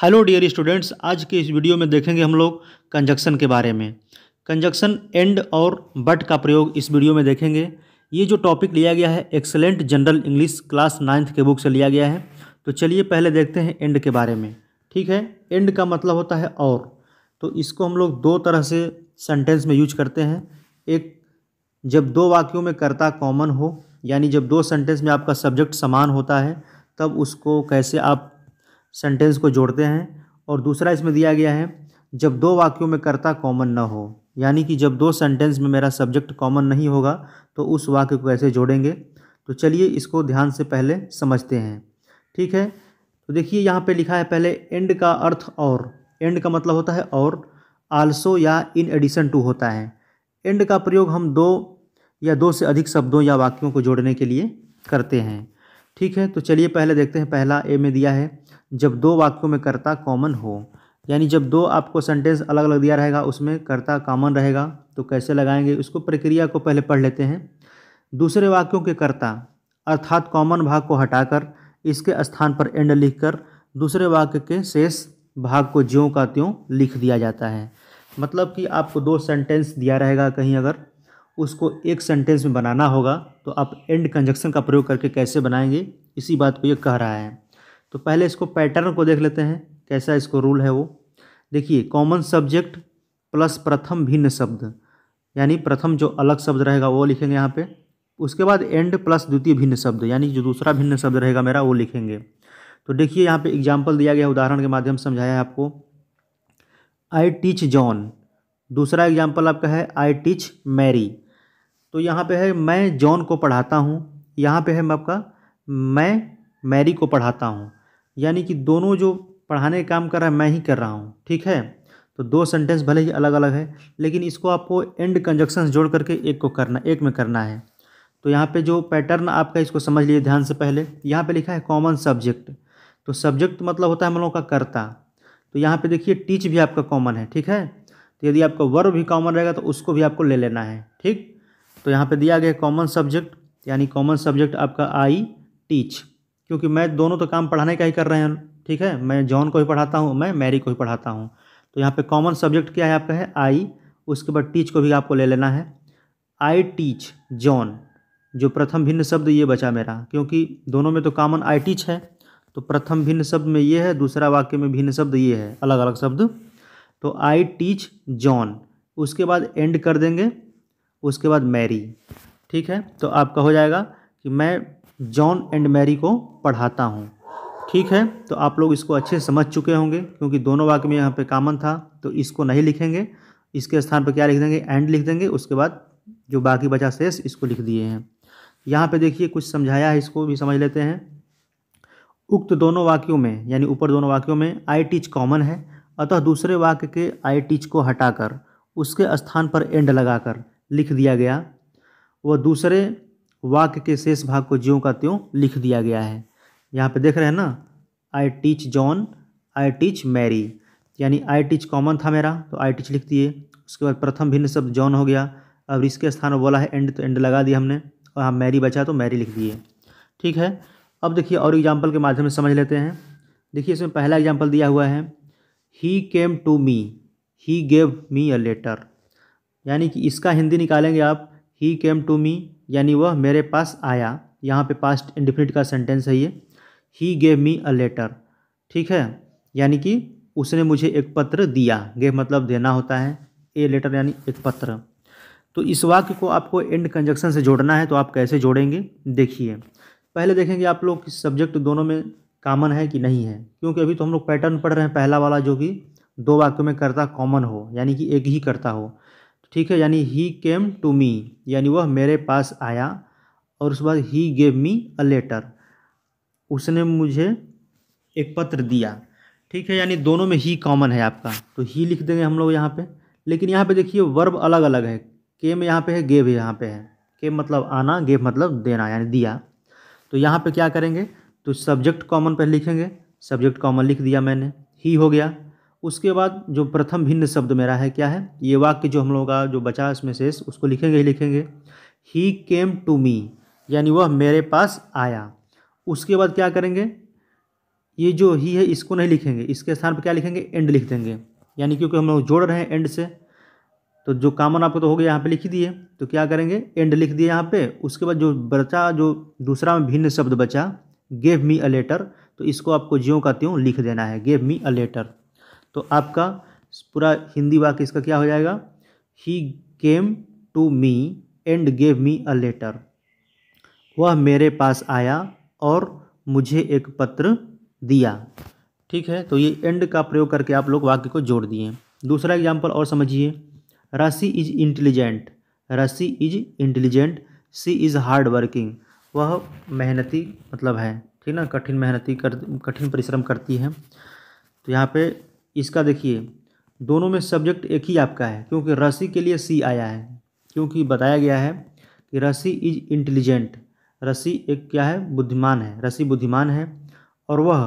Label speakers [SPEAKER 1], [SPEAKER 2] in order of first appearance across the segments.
[SPEAKER 1] hello dear students आज के इस वीडियो में देखेंगे हम लोग कंजक्शन के बारे में कंजक्शन एंड और बट का प्रयोग इस वीडियो में देखेंगे ये जो टॉपिक लिया गया है excellent general English class ninth के बुक से लिया गया है तो चलिए पहले देखते हैं एंड के बारे में ठीक है एंड का मतलब होता है और तो इसको हम लोग दो तरह से सेंटेंस में यूज करते हैं एक जब दो वाक्यों में कर्ता कॉमन हो यानी जब दो सेंटेंस में आपका सब्जेक्ट समान होता है तब उसको कैसे आप सेंटेंस को जोड़ते हैं और दूसरा इसमें दिया गया है जब दो वाक्यों में कर्ता कॉमन ना हो यानी कि जब दो सेंटेंस में मेरा सब्जेक्ट कॉमन नहीं होगा तो उस वाक्य को कैसे जोड़ेंगे तो चलिए इसको ध्यान से पहले समझते हैं ठीक है तो देखिए यहाँ पे लिखा है पहले एंड का अर्थ और एंड का मतलब होता है और आल्सो या इन एडिशन टू होता है एंड का प्रयोग हम दो या दो से अधिक शब्दों या वाक्यों को जोड़ने के लिए करते हैं ठीक है तो चलिए पहले देखते हैं पहला ए में दिया है जब दो वाक्यों में कर्ता कॉमन हो यानी जब दो आपको सेंटेंस अलग अलग दिया रहेगा उसमें कर्ता कॉमन रहेगा तो कैसे लगाएंगे उसको प्रक्रिया को पहले पढ़ लेते हैं दूसरे वाक्यों के कर्ता अर्थात कॉमन भाग को हटाकर इसके स्थान पर एंड लिखकर दूसरे वाक्य के शेष भाग को ज्यों का त्यों लिख दिया जाता है मतलब कि आपको दो सेंटेंस दिया रहेगा कहीं अगर उसको एक सेंटेंस में बनाना होगा तो आप एंड कंजक्शन का प्रयोग करके कैसे बनाएंगे इसी बात को ये कह रहा है तो पहले इसको पैटर्न को देख लेते हैं कैसा इसको रूल है वो देखिए कॉमन सब्जेक्ट प्लस प्रथम भिन्न शब्द यानी प्रथम जो अलग शब्द रहेगा वो लिखेंगे यहाँ पे उसके बाद एंड प्लस द्वितीय भिन्न शब्द यानी जो दूसरा भिन्न शब्द रहेगा मेरा वो लिखेंगे तो देखिए यहाँ पे एग्जाम्पल दिया गया उदाहरण के माध्यम से समझाया है आपको आई टीच जॉन दूसरा एग्जाम्पल आपका है आई टीच मैरी तो यहाँ पे है मैं जॉन को पढ़ाता हूँ यहाँ पे है आपका मैं मैरी को पढ़ाता हूँ यानी कि दोनों जो पढ़ाने का काम कर रहा है मैं ही कर रहा हूँ ठीक है तो दो सेंटेंस भले ही अलग अलग है लेकिन इसको आपको एंड कंजक्शन जोड़ करके एक को करना एक में करना है तो यहाँ पे जो पैटर्न आपका इसको समझ लीजिए ध्यान से पहले यहाँ पे लिखा है कॉमन सब्जेक्ट तो सब्जेक्ट मतलब होता है हम लोगों का कर्ता तो यहाँ पे देखिए टीच भी आपका कॉमन है ठीक है तो यदि आपका वर्ब भी कॉमन रहेगा तो उसको भी आपको ले लेना है ठीक तो यहाँ पर दिया गया कॉमन सब्जेक्ट यानी कॉमन सब्जेक्ट आपका आई टीच क्योंकि मैं दोनों तो काम पढ़ाने का ही कर रहे हैं ठीक है मैं जॉन को ही पढ़ाता हूँ मैं मैरी को ही पढ़ाता हूँ तो यहाँ पे कॉमन सब्जेक्ट क्या है आपका है आई उसके बाद टीच को भी आपको ले लेना है आई टीच जॉन जो प्रथम भिन्न शब्द ये बचा मेरा क्योंकि दोनों में तो कॉमन आई टीच है तो प्रथम भिन्न शब्द में ये है दूसरा वाक्य में भिन्न शब्द ये है अलग अलग शब्द तो आई टीच जॉन उसके बाद एंड कर देंगे उसके बाद मैरी ठीक है तो आपका हो जाएगा कि मैं जॉन एंड मैरी को पढ़ाता हूँ ठीक है तो आप लोग इसको अच्छे समझ चुके होंगे क्योंकि दोनों वाक्य में यहाँ पे कामन था तो इसको नहीं लिखेंगे इसके स्थान पर क्या लिख देंगे एंड लिख देंगे उसके बाद जो बाकी बचा शेष इसको लिख दिए हैं यहाँ पे देखिए कुछ समझाया है इसको भी समझ लेते हैं उक्त दोनों वाक्यों में यानी ऊपर दोनों वाक्यों में आई टीच कॉमन है अतः दूसरे वाक्य के आई टीच को हटाकर उसके स्थान पर एंड लगाकर लिख दिया गया वह दूसरे वाक्य के शेष भाग को ज्यों का त्यों लिख दिया गया है यहाँ पे देख रहे हैं ना I teach John I teach Mary यानी आई टीच कॉमन था मेरा तो आई टीच लिख दिए उसके बाद प्रथम भिन्न शब्द जॉन हो गया अब इसके स्थान बोला है एंड तो एंड लगा दिया हमने और हाँ मैरी बचा तो मैरी लिख दिए ठीक है अब देखिए और एग्जाम्पल के माध्यम से समझ लेते हैं देखिए इसमें पहला एग्जाम्पल दिया हुआ है he came to me he gave me a letter यानी कि इसका हिंदी निकालेंगे आप ही केम टू मी यानी वह मेरे पास आया यहाँ पे पास्ट इंडिफिनिट का सेंटेंस है ये ही गेव मी अ लेटर ठीक है यानी कि उसने मुझे एक पत्र दिया गेव मतलब देना होता है ए लेटर यानी एक पत्र तो इस वाक्य को आपको एंड कंजक्शन से जोड़ना है तो आप कैसे जोड़ेंगे देखिए पहले देखेंगे आप लोग सब्जेक्ट दोनों में कामन है कि नहीं है क्योंकि अभी तो हम लोग पैटर्न पढ़ रहे हैं पहला वाला जो कि दो वाक्यों में कर्ता कॉमन हो यानी कि एक ही कर्ता हो ठीक है यानी ही केम टू मी यानी वह मेरे पास आया और उसके बाद ही गेव मी अ लेटर उसने मुझे एक पत्र दिया ठीक है यानी दोनों में ही कॉमन है आपका तो ही लिख देंगे हम लोग यहाँ पे लेकिन यहाँ पे देखिए वर्ब अलग अलग है केम यहाँ पे है गेव यहाँ पे है के मतलब आना गेव मतलब देना यानी दिया तो यहाँ पे क्या करेंगे तो सब्जेक्ट कॉमन पर लिखेंगे सब्जेक्ट कॉमन लिख दिया मैंने ही हो गया उसके बाद जो प्रथम भिन्न शब्द मेरा है क्या है ये वाक्य जो हम लोगों का जो बचा इसमें शेष उसको लिखेंगे ही लिखेंगे ही केम टू मी यानी वह मेरे पास आया उसके बाद क्या करेंगे ये जो ही है इसको नहीं लिखेंगे इसके स्थान पर क्या लिखेंगे एंड लिख देंगे यानी क्योंकि हम लोग जोड़ रहे हैं एंड से तो जो कामन आपको तो हो गया यहाँ पे लिख दिए तो क्या करेंगे एंड लिख दिए यहाँ पे उसके बाद जो बचा जो दूसरा में भिन्न शब्द बचा गेव मी अ लेटर तो इसको आपको ज्यों का त्यों लिख देना है गेव मी अ लेटर तो आपका पूरा हिंदी वाक्य इसका क्या हो जाएगा he came to me and gave me a letter वह मेरे पास आया और मुझे एक पत्र दिया ठीक है तो ये एंड का प्रयोग करके आप लोग वाक्य को जोड़ दिए दूसरा एग्जाम्पल और समझिए Rashi is intelligent Rashi is intelligent she is hard working वह मेहनती मतलब है ठीक ना कठिन मेहनती कर कठिन परिश्रम करती है तो यहाँ पे इसका देखिए दोनों में सब्जेक्ट एक ही आपका है क्योंकि रसी के लिए सी आया है क्योंकि बताया गया है कि रसी इज इंटेलिजेंट रसी एक क्या है बुद्धिमान है रसी बुद्धिमान है और वह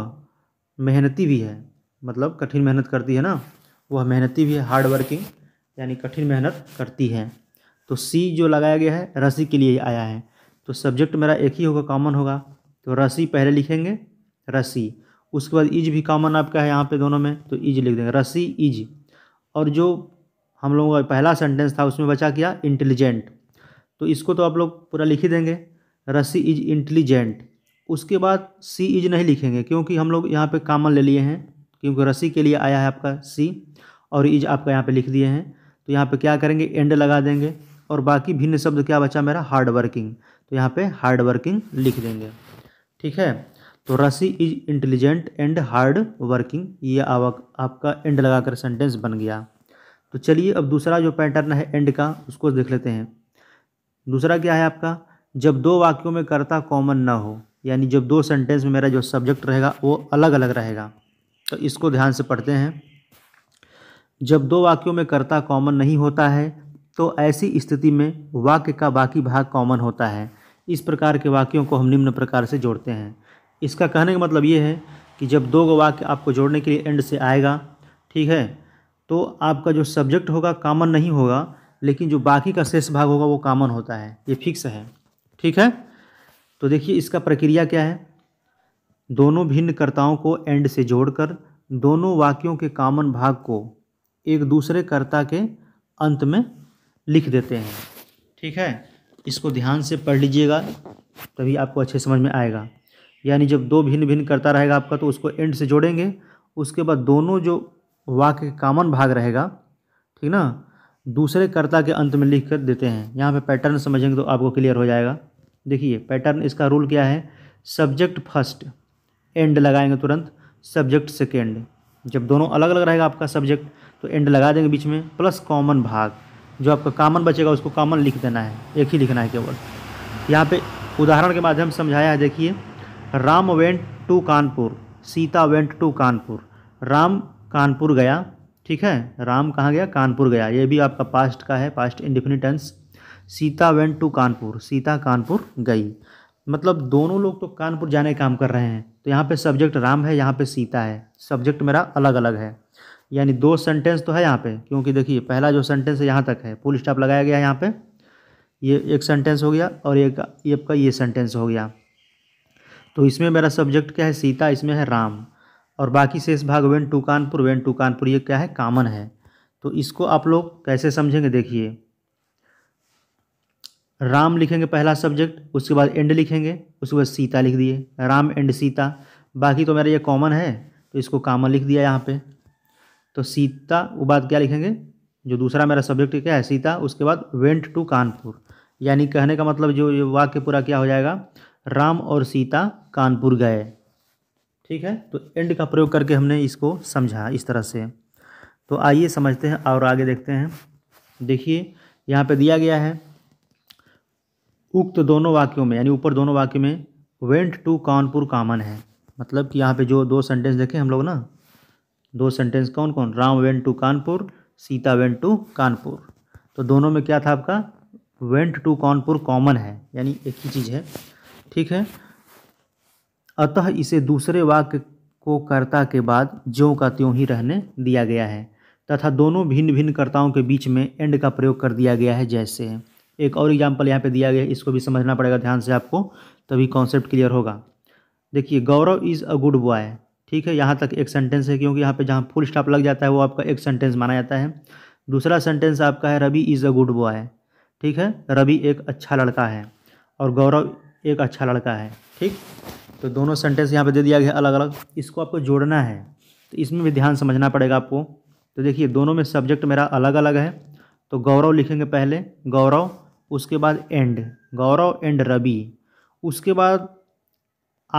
[SPEAKER 1] मेहनती भी है मतलब कठिन मेहनत करती है ना वह मेहनती भी है हार्ड वर्किंग यानी कठिन मेहनत करती है तो सी जो लगाया गया है रसी के लिए आया है तो सब्जेक्ट मेरा एक ही होगा कॉमन होगा तो रसी पहले लिखेंगे रसी उसके बाद इज भी कॉमन आपका है यहाँ पे दोनों में तो इज लिख देंगे रसी इज और जो हम लोगों का पहला सेंटेंस था उसमें बचा किया इंटेलिजेंट तो इसको तो आप लोग पूरा लिख ही देंगे रसी इज इंटेलिजेंट उसके बाद सी इज नहीं लिखेंगे क्योंकि हम लोग यहाँ पे कामन ले लिए हैं क्योंकि रसी के लिए आया है आपका सी और इज आपका यहाँ पे लिख दिए हैं तो यहाँ पे क्या करेंगे एंड लगा देंगे और बाकी भिन्न शब्द क्या बचा मेरा हार्ड वर्किंग तो यहाँ पे हार्ड वर्किंग लिख देंगे ठीक है तो Rashi is intelligent and hard working ये आपका एंड लगाकर सेंटेंस बन गया तो चलिए अब दूसरा जो पैटर्न है एंड का उसको देख लेते हैं दूसरा क्या है आपका जब दो वाक्यों में कर्ता कॉमन ना हो यानी जब दो सेंटेंस में मेरा जो सब्जेक्ट रहेगा वो अलग अलग रहेगा तो इसको ध्यान से पढ़ते हैं जब दो वाक्यों में कर्ता कॉमन नहीं होता है तो ऐसी स्थिति में वाक्य का बाकी भाग कॉमन होता है इस प्रकार के वाक्यों को हम निम्न प्रकार से जोड़ते हैं इसका कहने का मतलब ये है कि जब दो वाक्य आपको जोड़ने के लिए एंड से आएगा ठीक है तो आपका जो सब्जेक्ट होगा कामन नहीं होगा लेकिन जो बाकी का शेष भाग होगा वो कामन होता है ये फिक्स है ठीक है तो देखिए इसका प्रक्रिया क्या है दोनों भिन्न कर्ताओं को एंड से जोड़कर दोनों वाक्यों के कामन भाग को एक दूसरे कर्ता के अंत में लिख देते हैं ठीक है इसको ध्यान से पढ़ लीजिएगा तभी आपको अच्छे समझ में आएगा यानी जब दो भिन्न भिन्न करता रहेगा आपका तो उसको एंड से जोड़ेंगे उसके बाद दोनों जो वाक्य का कॉमन भाग रहेगा ठीक ना दूसरे कर्ता के अंत में लिख कर देते हैं यहाँ पे पैटर्न समझेंगे तो आपको क्लियर हो जाएगा देखिए पैटर्न इसका रूल क्या है सब्जेक्ट फर्स्ट एंड लगाएंगे तुरंत सब्जेक्ट सेकेंड जब दोनों अलग अलग रहेगा आपका सब्जेक्ट तो एंड लगा देंगे बीच में प्लस कॉमन भाग जो आपका कॉमन बचेगा उसको कॉमन लिख देना है एक ही लिखना है केवल यहाँ पे उदाहरण के माध्यम से समझाया है देखिए Ram went to Kanpur Sita went to Kanpur Ram Kanpur गया ठीक है राम कहाँ गया कानपुर गया ये भी आपका पास्ट का है past indefinite tense Sita went to Kanpur Sita Kanpur गई मतलब दोनों लोग तो कानपुर जाने का काम कर रहे हैं तो यहाँ पे सब्जेक्ट राम है यहाँ पे सीता है सब्जेक्ट मेरा अलग अलग है यानी दो सेंटेंस तो है यहाँ पे क्योंकि देखिए पहला जो सेंटेंस है यहाँ तक है फुल स्टॉप लगाया गया यहाँ पे ये एक सेंटेंस हो गया और एक ये आपका ये सेंटेंस हो गया तो इसमें मेरा सब्जेक्ट क्या है सीता इसमें है राम और बाकी शेष भाग went to Kanpur went to Kanpur ये क्या है कामन है तो इसको आप लोग कैसे समझेंगे देखिए राम लिखेंगे पहला सब्जेक्ट उसके बाद एंड लिखेंगे उसके बाद सीता लिख दिए राम एंड सीता बाकी तो मेरा ये कॉमन है तो इसको कामन लिख दिया यहाँ पे तो सीता वो बाद क्या लिखेंगे जो दूसरा मेरा सब्जेक्ट क्या है सीता उसके बाद वेंट टू कानपुर यानी कहने का मतलब जो ये वाक्य पूरा क्या हो जाएगा राम और सीता कानपुर गए ठीक है तो एंड का प्रयोग करके हमने इसको समझा इस तरह से तो आइए समझते हैं और आगे देखते हैं देखिए यहाँ पे दिया गया है उक्त दोनों वाक्यों में यानी ऊपर दोनों वाक्यों में वेंट टू कानपुर कामन है मतलब कि यहाँ पे जो दो सेंटेंस देखें हम लोग ना दो सेंटेंस कौन कौन Ram went to Kanpur Sita went to Kanpur तो दोनों में क्या था आपका वेंट टू कानपुर कॉमन है यानी एक ही चीज़ है ठीक है अतः इसे दूसरे वाक्य को कर्ता के बाद ज्यों का त्यों ही रहने दिया गया है तथा दोनों भिन्न भिन्न कर्ताओं के बीच में एंड का प्रयोग कर दिया गया है जैसे एक और एग्जाम्पल यहाँ पे दिया गया है इसको भी समझना पड़ेगा ध्यान से आपको तभी कॉन्सेप्ट क्लियर होगा देखिए Gaurav is a good boy ठीक है यहाँ तक एक सेंटेंस है क्योंकि यहाँ पे जहाँ फुल स्टॉप लग जाता है वो आपका एक सेंटेंस माना जाता है दूसरा सेंटेंस आपका है Ravi is a good boy ठीक है रवि एक अच्छा लड़का है और गौरव एक अच्छा लड़का है ठीक तो दोनों सेंटेंस यहाँ पे दे दिया गया अलग अलग इसको आपको जोड़ना है तो इसमें भी ध्यान समझना पड़ेगा आपको तो देखिए दोनों में सब्जेक्ट मेरा अलग अलग है तो गौरव लिखेंगे पहले गौरव उसके बाद एंड गौरव एंड रवि उसके बाद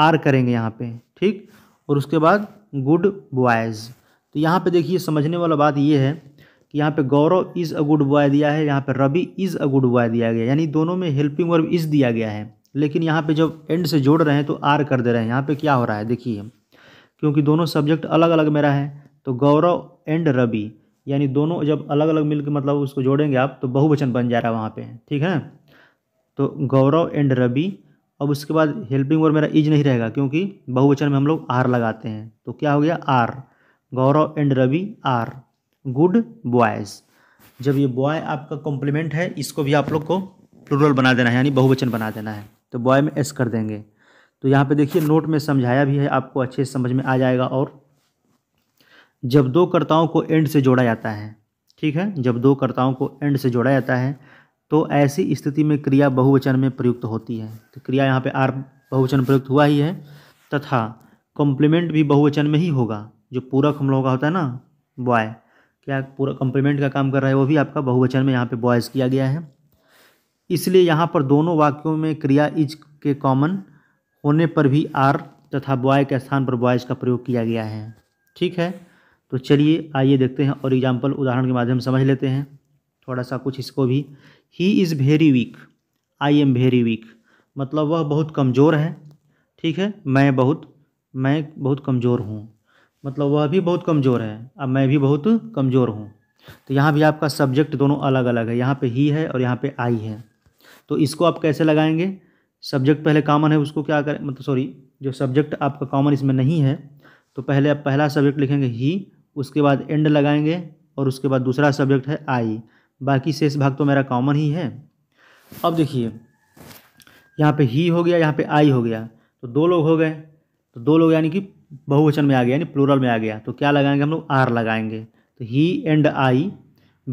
[SPEAKER 1] आर करेंगे यहाँ पे ठीक और उसके बाद गुड बॉयज़ तो यहाँ पे देखिए समझने वाला बात ये है कि यहाँ पे Gaurav is a good boy दिया है यहाँ पे Ravi is a good boy दिया गया यानी दोनों में हेल्पिंग वर्ब इज़ दिया गया है लेकिन यहाँ पे जब एंड से जोड़ रहे हैं तो आर कर दे रहे हैं यहाँ पे क्या हो रहा है देखिए क्योंकि दोनों सब्जेक्ट अलग अलग मेरा है तो गौरव एंड रवि यानी दोनों जब अलग अलग मिलकर मतलब उसको जोड़ेंगे आप तो बहुवचन बन जा रहा है वहाँ पर ठीक है तो गौरव एंड रवि अब उसके बाद हेल्पिंग वर्ड मेरा इज नहीं रहेगा क्योंकि बहुवचन में हम लोग आर लगाते हैं तो क्या हो गया are Gaurav and Ravi are good boys जब ये बॉय आपका कॉम्प्लीमेंट है इसको भी आप लोग को प्लूरल बना देना है यानी बहुवचन बना देना है तो बॉय में एस कर देंगे तो यहाँ पे देखिए नोट में समझाया भी है आपको अच्छे से समझ में आ जाएगा और जब दो कर्ताओं को एंड से जोड़ा जाता है ठीक है जब दो कर्ताओं को एंड से जोड़ा जाता है तो ऐसी स्थिति में क्रिया बहुवचन में प्रयुक्त होती है तो क्रिया यहाँ पे आर बहुवचन प्रयुक्त हुआ ही है तथा कॉम्प्लीमेंट भी बहुवचन में ही होगा जो पूरक हम लोगों का होता है ना बॉय क्या पूरा कॉम्प्लीमेंट का काम कर रहा है वो भी आपका बहुवचन में यहाँ पे बॉयज़ किया गया है इसलिए यहाँ पर दोनों वाक्यों में क्रिया इज के कॉमन होने पर भी आर तथा बॉय के स्थान पर बॉयज का प्रयोग किया गया है ठीक है तो चलिए आइए देखते हैं और एग्जाम्पल उदाहरण के माध्यम समझ लेते हैं थोड़ा सा कुछ इसको भी ही is very weak I am very weak मतलब वह बहुत कमज़ोर है ठीक है मैं बहुत मैं बहुत कमज़ोर हूँ मतलब वह भी बहुत कमज़ोर है अब मैं भी बहुत कमज़ोर हूँ तो यहाँ भी आपका सब्जेक्ट दोनों अलग अलग है यहाँ पे ही है और यहाँ पे आई है तो इसको आप कैसे लगाएंगे सब्जेक्ट पहले कॉमन है उसको क्या करें मतलब सॉरी जो सब्जेक्ट आपका कॉमन इसमें नहीं है तो पहले आप पहला सब्जेक्ट लिखेंगे ही उसके बाद एंड लगाएंगे और उसके बाद दूसरा सब्जेक्ट है आई बाकी शेष भाग तो मेरा कॉमन ही है अब देखिए यहाँ पे ही हो गया यहाँ पे आई हो गया तो दो लोग हो गए तो दो लोग यानी कि बहुवचन में आ गया यानी प्लूरल में आ गया तो क्या लगाएंगे हम लोग आर लगाएंगे तो he and I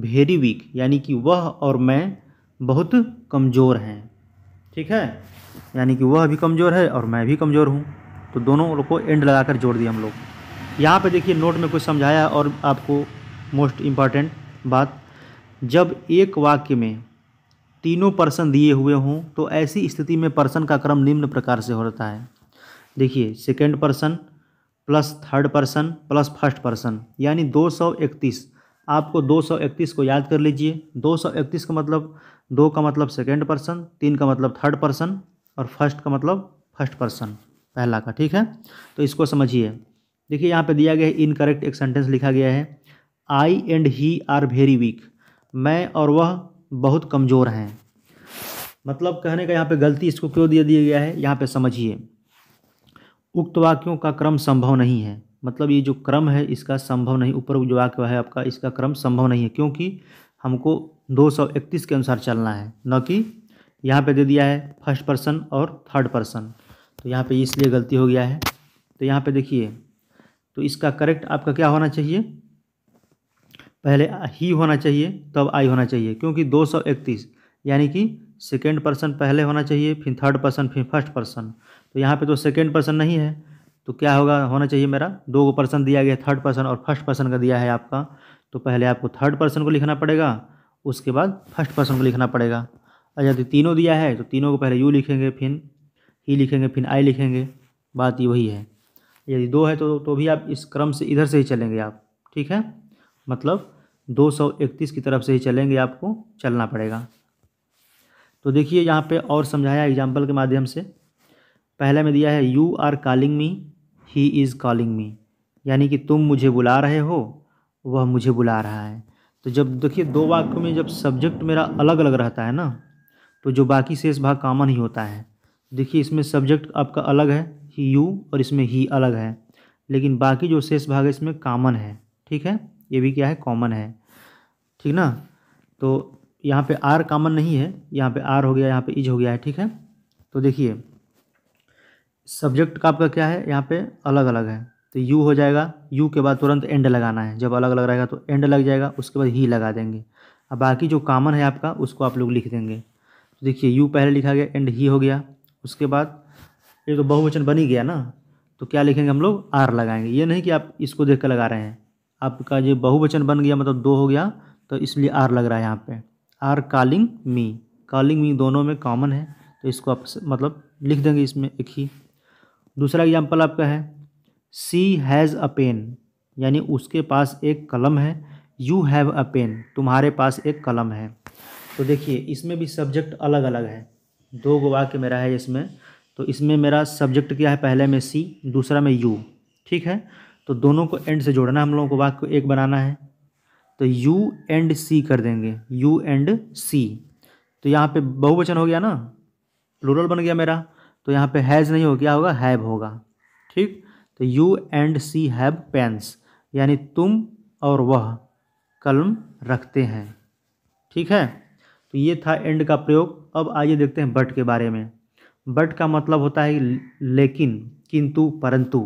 [SPEAKER 1] very weak यानी कि वह और मैं बहुत कमज़ोर हैं ठीक है यानी कि वह भी कमज़ोर है और मैं भी कमज़ोर हूँ तो दोनों लोग को एंड लगा कर जोड़ दिया हम लोग यहाँ पे देखिए नोट में कुछ समझाया और आपको मोस्ट इम्पॉर्टेंट बात जब एक वाक्य में तीनों पर्सन दिए हुए हों तो ऐसी स्थिति में पर्सन का क्रम निम्न प्रकार से होता है देखिए second person plus third person plus first person यानी दो सौ इकतीस आपको दो सौ इकतीस को याद कर लीजिए दो सौ इकतीस का मतलब दो का मतलब सेकेंड पर्सन तीन का मतलब थर्ड पर्सन और फर्स्ट का मतलब फर्स्ट पर्सन पहला का ठीक है तो इसको समझिए देखिए यहाँ पे दिया गया है इनकरेक्ट एक सेंटेंस लिखा गया है I and he are very weak मैं और वह बहुत कमज़ोर हैं मतलब कहने का यहाँ पे गलती इसको क्यों दिया दिया गया है यहाँ पे समझिए उक्त वाक्यों का क्रम संभव नहीं है मतलब ये जो क्रम है इसका संभव नहीं ऊपर जो वाक्य है आपका इसका क्रम संभव नहीं है क्योंकि हमको 231 के अनुसार चलना है न कि यहाँ पे दे दिया है फर्स्ट पर्सन और थर्ड पर्सन तो यहाँ पे इसलिए गलती हो गया है तो यहाँ पे देखिए तो इसका करेक्ट आपका क्या होना चाहिए पहले ही होना चाहिए तब आई होना चाहिए क्योंकि 231 यानी कि सेकेंड पर्सन पहले होना चाहिए फिर थर्ड पर्सन फिर फर्स्ट पर्सन तो यहाँ पे तो सेकेंड पर्सन नहीं है तो क्या होगा होना चाहिए मेरा दो पर्सन दिया गया थर्ड पर्सन और फर्स्ट पर्सन का दिया है आपका तो पहले आपको थर्ड पर्सन को लिखना पड़ेगा उसके बाद फर्स्ट पर्सन को लिखना पड़ेगा अच्छा यदि तीनों दिया है तो तीनों को पहले यू लिखेंगे फिर ही लिखेंगे फिर आई लिखेंगे बात ये वही है यदि दो है तो तो भी आप इस क्रम से इधर से ही चलेंगे आप ठीक है मतलब 231 की तरफ से ही चलेंगे आपको चलना पड़ेगा तो देखिए यहाँ पे और समझाया एग्जाम्पल के माध्यम से पहले में दिया है you are calling me he is calling me यानी कि तुम मुझे बुला रहे हो वह मुझे बुला रहा है तो जब देखिए दो वाक्यों में जब सब्जेक्ट मेरा अलग अलग रहता है ना तो जो बाकी शेष भाग कामन ही होता है देखिए इसमें सब्जेक्ट आपका अलग है ही यू और इसमें ही अलग है लेकिन बाकी जो शेष भाग है इसमें कामन है ठीक है ये भी क्या है कॉमन है ठीक ना तो यहाँ पे आर कामन नहीं है यहाँ पे आर हो गया यहाँ पे इज हो गया है ठीक है तो देखिए सब्जेक्ट का आपका क्या है यहाँ पे अलग अलग है तो यू हो जाएगा यू के बाद तुरंत एंड लगाना है जब अलग अलग रहेगा तो एंड लग जाएगा उसके बाद ही लगा देंगे अब बाकी जो कामन है आपका उसको आप लोग लिख देंगे तो देखिए यू पहले लिखा गया एंड ही हो गया उसके बाद ये तो बहुवचन बन ही गया ना तो क्या लिखेंगे हम लोग आर लगाएंगे ये नहीं कि आप इसको देख कर लगा रहे हैं आपका जो बहुवचन बन गया मतलब दो हो गया तो इसलिए आर लग रहा है यहाँ पे are calling me calling me दोनों में कॉमन है तो इसको आप मतलब लिख देंगे इसमें एक ही दूसरा एग्जाम्पल आपका है सी हैज़ अ पेन यानी उसके पास एक कलम है यू हैव अ पेन तुम्हारे पास एक कलम है तो देखिए इसमें भी सब्जेक्ट अलग अलग है दो गो वाक्य मेरा है इसमें तो इसमें मेरा सब्जेक्ट क्या है पहले में सी दूसरा में यू ठीक है तो दोनों को एंड से जोड़ना हम लोगों को वाक्य को एक बनाना है तो यू एंड सी कर देंगे यू एंड सी तो यहाँ पे बहुवचन हो गया ना प्लूरल बन गया मेरा तो यहाँ पे हैज़ नहीं हो गया होगा हैब होगा ठीक तो you and she have pens यानी तुम और वह कलम रखते हैं ठीक है तो ये था एंड का प्रयोग अब आइए देखते हैं बट के बारे में बट का मतलब होता है लेकिन किंतु परंतु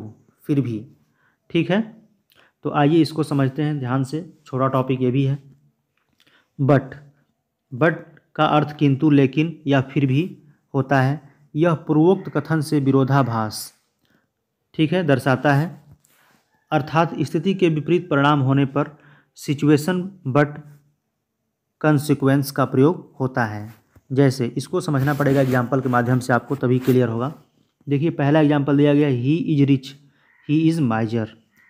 [SPEAKER 1] फिर भी ठीक है तो आइए इसको समझते हैं ध्यान से छोटा टॉपिक ये भी है बट बट का अर्थ किंतु लेकिन या फिर भी होता है यह पूर्वोक्त कथन से विरोधाभास ठीक है दर्शाता है अर्थात स्थिति के विपरीत परिणाम होने पर सिचुएशन बट कंसिक्वेंस का प्रयोग होता है जैसे इसको समझना पड़ेगा एग्जाम्पल के माध्यम से आपको तभी क्लियर होगा देखिए पहला एग्जाम्पल दिया गया he is rich he is miser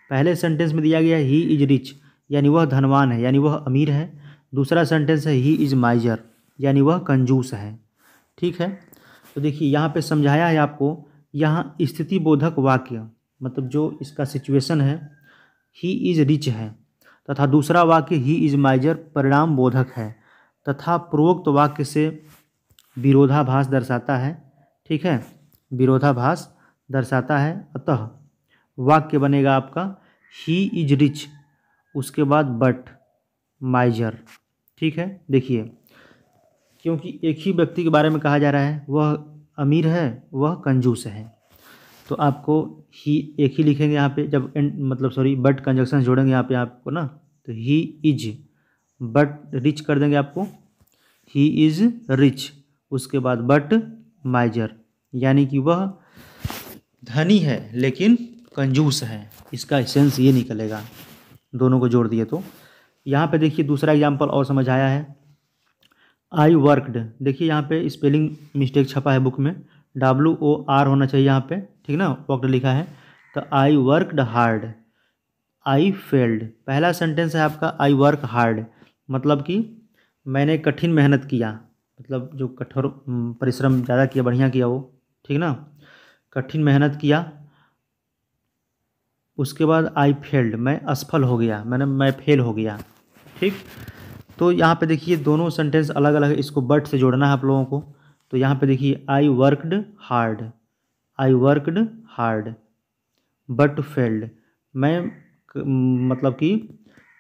[SPEAKER 1] पहले सेंटेंस में दिया गया ही इज रिच यानी वह धनवान है यानी वह अमीर है दूसरा सेंटेंस है ही इज़ माइजर यानी वह कंजूस है ठीक है तो देखिए यहाँ पे समझाया है आपको यहाँ स्थिति बोधक वाक्य मतलब जो इसका सिचुएशन है ही इज़ रिच है तथा दूसरा वाक्य ही इज़ माइजर परिणाम बोधक है तथा पूर्वोक्त वाक्य से विरोधाभास दर्शाता है ठीक है विरोधाभास दर्शाता है अतः वाक्य बनेगा आपका ही इज रिच उसके बाद बट माइजर ठीक है देखिए क्योंकि एक ही व्यक्ति के बारे में कहा जा रहा है वह अमीर है वह कंजूस है तो आपको ही एक ही लिखेंगे यहाँ पे जब एंड मतलब सॉरी बट कंजक्शन जोड़ेंगे यहाँ पे आपको ना तो ही इज बट रिच कर देंगे आपको ही इज रिच उसके बाद बट माइजर यानी कि वह धनी है लेकिन कंजूस है इसका सेंस ये निकलेगा दोनों को जोड़ दिए तो यहाँ पे देखिए दूसरा एग्जाम्पल और समझ आया है आई वर्कड देखिए यहाँ पे स्पेलिंग मिस्टेक छपा है बुक में डब्ल्यू ओ आर होना चाहिए यहाँ पे ठीक ना वर्कड लिखा है तो I worked hard I failed पहला सेंटेंस है आपका आई वर्क हार्ड मतलब कि मैंने कठिन मेहनत किया मतलब जो कठोर परिश्रम ज़्यादा किया बढ़िया किया वो ठीक ना कठिन मेहनत किया उसके बाद आई फेल्ड मैं असफल हो गया मैंने मैं फेल हो गया ठीक तो यहाँ पे देखिए दोनों सेंटेंस अलग अलग है इसको बट से जोड़ना है आप लोगों को तो यहाँ पे देखिए I worked hard I worked hard but failed मैं मतलब कि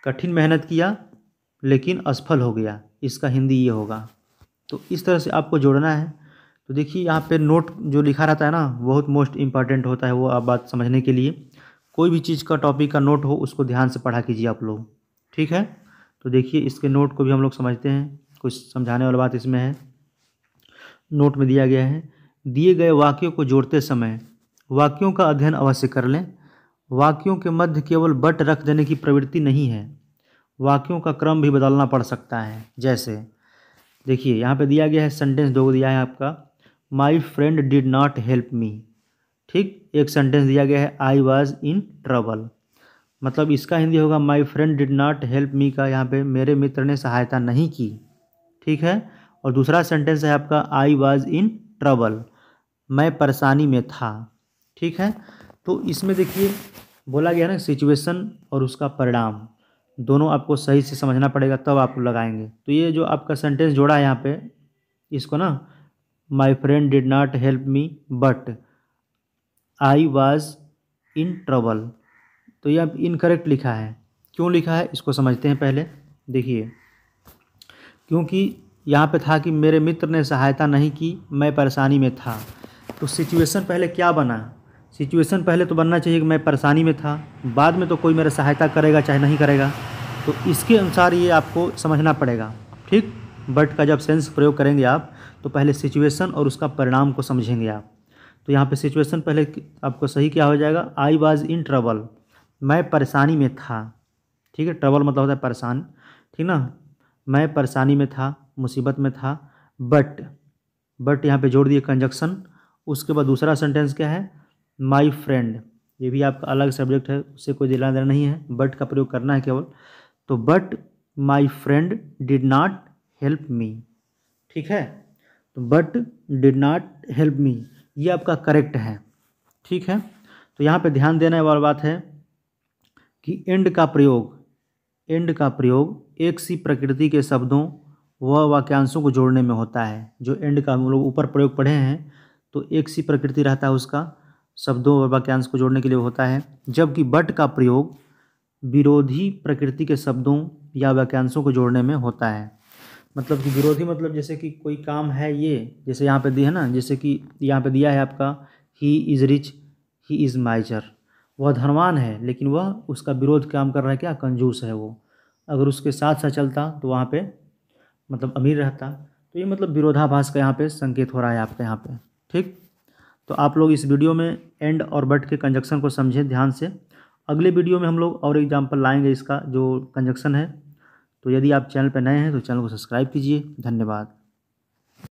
[SPEAKER 1] कठिन मेहनत किया लेकिन असफल हो गया इसका हिंदी ये होगा तो इस तरह से आपको जोड़ना है तो देखिए यहाँ पे नोट जो लिखा रहता है ना बहुत मोस्ट इम्पॉर्टेंट होता है वो आप बात समझने के लिए कोई भी चीज़ का टॉपिक का नोट हो उसको ध्यान से पढ़ा कीजिए आप लोग ठीक है तो देखिए इसके नोट को भी हम लोग समझते हैं कुछ समझाने वाली बात इसमें है नोट में दिया गया है दिए गए वाक्यों को जोड़ते समय वाक्यों का अध्ययन अवश्य कर लें वाक्यों के मध्य केवल बट रख देने की प्रवृत्ति नहीं है वाक्यों का क्रम भी बदलना पड़ सकता है जैसे देखिए यहाँ पे दिया गया है सेंटेंस दो दिया है आपका my friend did not help me ठीक एक सेंटेंस दिया गया है आई वॉज इन ट्रबल मतलब इसका हिंदी होगा my friend did not help me का यहाँ पे मेरे मित्र ने सहायता नहीं की ठीक है और दूसरा सेंटेंस है आपका आई वॉज इन ट्रबल मैं परेशानी में था ठीक है तो इसमें देखिए बोला गया ना सिचुएशन और उसका परिणाम दोनों आपको सही से समझना पड़ेगा तब आप लगाएंगे तो ये जो आपका सेंटेंस जोड़ा है यहाँ पे इसको ना my friend did not help me but I was in trouble तो यह इनकरेक्ट लिखा है क्यों लिखा है इसको समझते हैं पहले देखिए क्योंकि यहाँ पे था कि मेरे मित्र ने सहायता नहीं की मैं परेशानी में था तो सिचुएशन पहले क्या बना सिचुएशन पहले तो बनना चाहिए कि मैं परेशानी में था बाद में तो कोई मेरा सहायता करेगा चाहे नहीं करेगा तो इसके अनुसार ये आपको समझना पड़ेगा ठीक बट का जब सेंस प्रयोग करेंगे आप तो पहले सिचुएशन और उसका परिणाम को समझेंगे आप तो यहाँ पर सिचुएसन पहले आपको सही क्या हो जाएगा आई वॉज़ इन ट्रबल मैं परेशानी में था ठीक है ट्रबल मतलब होता है परेशान ठीक ना मैं परेशानी में था मुसीबत में था बट बट यहाँ पे जोड़ दिए कंजक्शन उसके बाद दूसरा सेंटेंस क्या है माई फ्रेंड ये भी आपका अलग सब्जेक्ट है उससे कोई देना देना नहीं है बट का प्रयोग करना है केवल तो but my friend did not help me ठीक है तो but did not help me ये आपका करेक्ट है ठीक है तो यहाँ पे ध्यान देने वाली बात है कि एंड का प्रयोग एंड का प्रयोग एक सी प्रकृति के शब्दों व वाक्यांशों को जोड़ने में होता है जो एंड का हम मतलब लोग ऊपर प्रयोग पढ़े हैं तो एक सी प्रकृति रहता है उसका शब्दों व वाक्यांश को जोड़ने के लिए होता है जबकि बट का प्रयोग विरोधी प्रकृति के शब्दों या वाक्यांशों को जोड़ने में होता है मतलब कि विरोधी मतलब जैसे कि कोई काम है ये जैसे यहाँ पे दी है ना जैसे कि यहाँ पे दिया है आपका he is rich he is miser वह धनवान है लेकिन वह उसका विरोध काम कर रहा है क्या कंजूस है वो अगर उसके साथ साथ चलता तो वहाँ पे मतलब अमीर रहता तो ये मतलब विरोधाभास का यहाँ पे संकेत हो रहा है आपके यहाँ पे ठीक तो आप लोग इस वीडियो में एंड और बट के कंजक्शन को समझें ध्यान से अगले वीडियो में हम लोग और एग्जाम्पल लाएंगे इसका जो कंजक्शन है तो यदि आप चैनल पर नए हैं तो चैनल को सब्सक्राइब कीजिए धन्यवाद